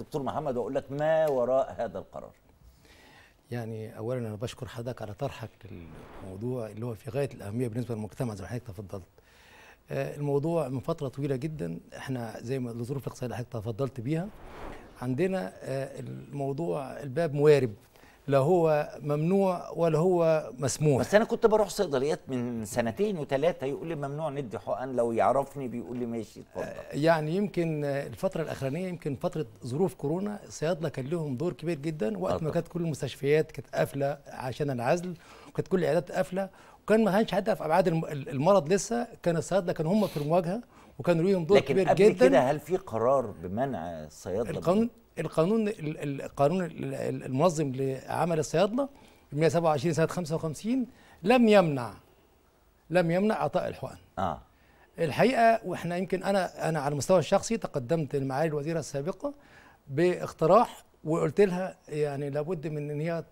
دكتور محمد واقول لك ما وراء هذا القرار يعني اولا انا بشكر حضرتك على طرحك للموضوع اللي هو في غايه الاهميه بالنسبه للمجتمع زي ما حضرتك تفضلت آه، الموضوع من فتره طويله جدا احنا زي ما الظروف الاقتصاديه اللي حضرتك تفضلت بيها عندنا آه، الموضوع الباب موارب لا هو ممنوع ولا هو مسموح بس انا كنت بروح صيدليات من سنتين وثلاثه يقول لي ممنوع ندي حقن لو يعرفني بيقول لي ماشي اتفضل آه، يعني يمكن الفتره الاخرانيه يمكن فتره ظروف كورونا الصيادله كان لهم دور كبير جدا وقت ما كانت كل المستشفيات كانت قافله عشان العزل وكانت كل العيادات قافله وكان ما كانش حتى في ابعاد المرض لسه كان الصيادله كانوا هم في المواجهه وكانوا ليهم دور كبير قبل جدا لكن كده هل في قرار بمنع الصيادله القانون القانون القانون المنظم لعمل الصيادله 127 سنه 55 لم يمنع لم يمنع اعطاء الحقن اه الحقيقه واحنا يمكن انا انا على المستوى الشخصي تقدمت لمعالي الوزيره السابقه باقتراح وقلت لها يعني لابد من ان هي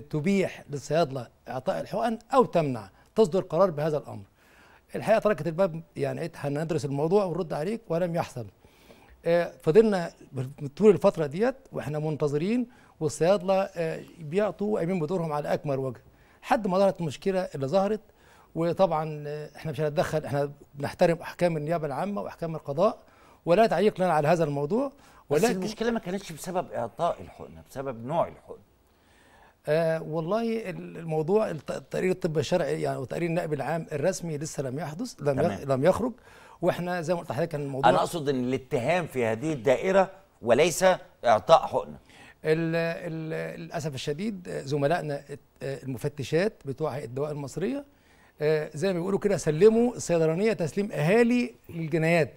تبيح للصيادله اعطاء الحقن او تمنع تصدر قرار بهذا الامر الحقيقه تركت الباب يعني قلت هندرس الموضوع ونرد عليك ولم يحصل آه، فضلنا طول الفتره ديت واحنا منتظرين والصيادله آه، بيعطوا قايمين بدورهم على اكمل وجه لحد ما ظهرت المشكله اللي ظهرت وطبعا آه، احنا مش هنتدخل احنا بنحترم احكام النيابه العامه واحكام القضاء ولا تعليق لنا على هذا الموضوع ولكن بس المشكله ما كانتش بسبب اعطاء الحقنه بسبب نوع الحقنه آه والله الموضوع التقرير الطب الشرعي يعني وتقرير النائب العام الرسمي لسه لم يحدث لم تمام. لم يخرج واحنا زي ما قلت لحضرتك كان الموضوع انا اقصد ان الاتهام في هذه الدائره وليس اعطاء حقنه للاسف الشديد زملائنا المفتشات بتوع هيئه الدواء المصريه آه، زي ما بيقولوا كده سلموا الصيدلانيه تسليم اهالي للجنايات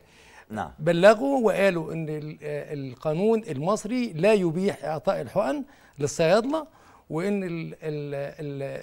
نعم. بلغوا وقالوا ان آه، القانون المصري لا يبيح اعطاء الحقن للصيادله وان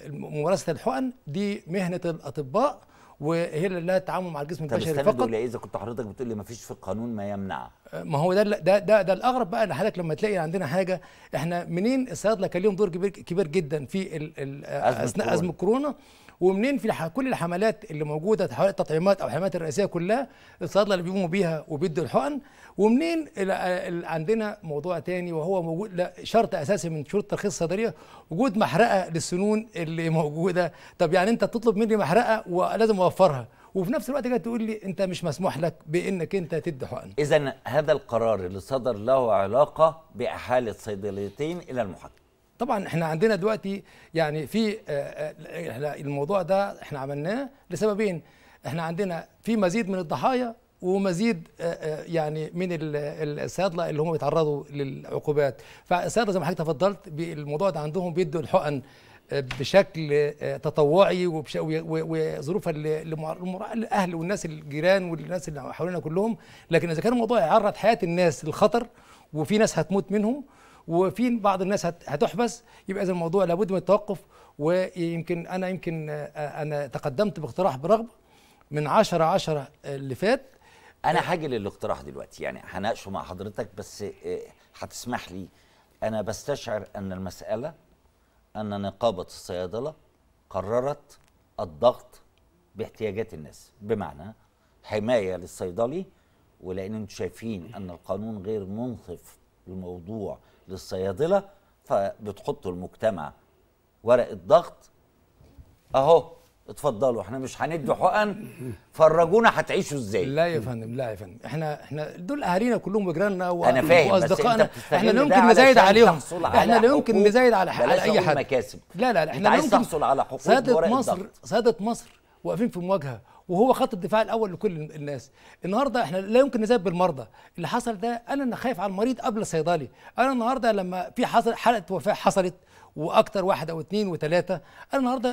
ممارسه الحقن دي مهنه الاطباء وهي لا تتعامل مع الجسم البشري فقط طب إيه؟ اذا كنت حضرتك بتقول لي ما فيش في القانون ما يمنع آه، ما هو ده ده ده, ده الاغرب بقى لحالك لما تلاقي عندنا حاجه احنا منين الصيادله كان لهم دور كبير, كبير جدا في ال ال آه، اثناء ازمه كورونا ومنين في كل الحملات اللي موجوده حوالي التطعيمات او الحملات الرئيسيه كلها الصيادله اللي بيقوموا بيها وبيدوا الحقن ومنين آه، عندنا موضوع تاني وهو موجود لا شرط اساسي من شروط ترخيص الصيدليه وجود محرقه للسنون اللي موجوده طب يعني انت تطلب مني محرقه ولازم توفرها وفي نفس الوقت جاي تقول لي انت مش مسموح لك بانك انت تدي حقن اذا هذا القرار اللي صدر له علاقه باحاله صيدليتين الى المحكم طبعا احنا عندنا دلوقتي يعني في آه، آه، الموضوع ده احنا عملناه لسببين احنا عندنا في مزيد من الضحايا ومزيد آه، يعني من الصيادله اللي هم بيتعرضوا للعقوبات فالصيادله زي ما حضرتك تفضلت بالموضوع ده عندهم بيدوا الحقن بشكل آه، تطوعي وظروفها الاهل والناس الجيران والناس اللي حوالينا كلهم لكن اذا كان الموضوع يعرض حياه الناس للخطر وفي ناس هتموت منهم وفي بعض الناس هتحبس يبقى اذا الموضوع لابد من التوقف ويمكن انا يمكن آه، انا تقدمت باقتراح برغبه من 10 10 آه، اللي فات انا حاجه للاقتراح دلوقتي يعني هناقشه مع حضرتك بس هتسمح لي انا بستشعر ان المساله أن نقابة الصيادلة قررت الضغط باحتياجات الناس بمعنى حماية للصيدلي ولأن انتم شايفين أن القانون غير منصف الموضوع للصيادلة فبتحطوا المجتمع ورقة ضغط أهو اتفضلوا احنا مش هندي حقن فرجونا هتعيشوا ازاي لا يا فندم لا يا فندم احنا احنا دول اهالينا كلهم وجيراننا انا فاهم واصدقائنا احنا لا يمكن نزايد عليهم احنا لا يمكن نزايد على, على اي حد مكاسب لا لا, عايز احنا على حقوق سادة مصر سياده مصر واقفين في مواجهه وهو خط الدفاع الاول لكل الناس النهارده احنا لا يمكن نذاب بالمرضى اللي حصل ده انا انا خايف على المريض قبل الصيدلي انا النهارده لما في حصل حلقه وفاه حصلت واكتر واحد او اثنين وثلاثه انا النهارده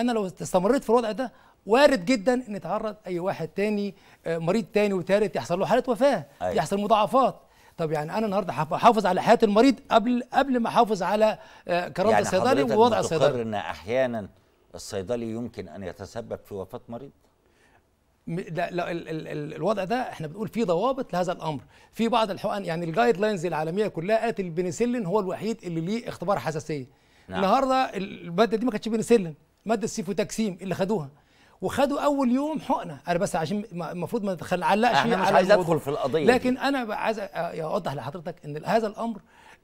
انا لو استمريت في الوضع ده وارد جدا ان يتعرض اي واحد تاني آه، مريض تاني وثالث يحصل له حاله وفاه أيوة. يحصل مضاعفات طب يعني انا النهارده هحافظ على حياه المريض قبل قبل ما احافظ على كرامه آه، يعني الصيدلي ووضع الصيدلي يعني ان احيانا الصيدلي يمكن ان يتسبب في وفاه مريض لا الوضع ده احنا بنقول في ضوابط لهذا الامر في بعض الحقن يعني الجايد لاينز العالميه كلها قالت البنسلين هو الوحيد اللي ليه اختبار حساسيه نعم. النهارده الماده دي ما كانتش بنسلين ماده السيفوتاكسيم اللي خدوها وخدوا اول يوم حقنه انا بس عشان المفروض ما نعلقش انا مش عايز ادخل في القضيه لكن دي. انا عايز يعني اوضح لحضرتك ان هذا الامر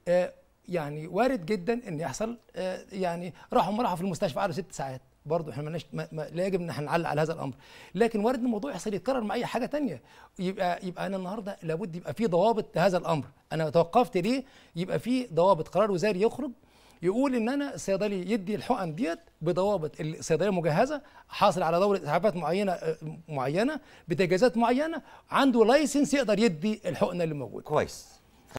آه، يعني وارد جدا ان يحصل آه، يعني راحوا راحوا في المستشفى قعدوا ست ساعات برضه احنا مالناش لا يجب ان احنا نعلق على هذا الامر لكن وارد الموضوع يحصل يتكرر مع اي حاجه تانية يبقى يبقى انا النهارده لابد يبقى في ضوابط لهذا الامر انا توقفت ليه يبقى في ضوابط قرار وزاري يخرج يقول ان انا الصيدلي يدي الحقن ديت بضوابط الصيدليه مجهزه حاصل على دوره اسعافات معينه آه، معينه بتجهيزات معينه عنده لايسنس يقدر يدي الحقنه اللي موجوده كويس